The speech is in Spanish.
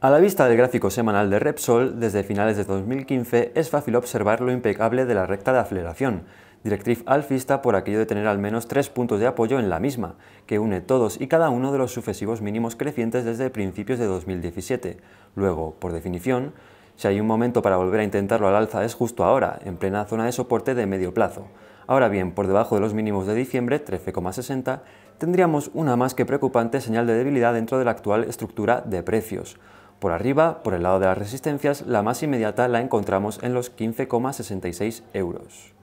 A la vista del gráfico semanal de Repsol, desde finales de 2015 es fácil observar lo impecable de la recta de aceleración, directriz alfista por aquello de tener al menos tres puntos de apoyo en la misma, que une todos y cada uno de los sucesivos mínimos crecientes desde principios de 2017. Luego, por definición, si hay un momento para volver a intentarlo al alza es justo ahora, en plena zona de soporte de medio plazo. Ahora bien, por debajo de los mínimos de diciembre, 13,60, tendríamos una más que preocupante señal de debilidad dentro de la actual estructura de precios. Por arriba, por el lado de las resistencias, la más inmediata la encontramos en los 15,66 euros.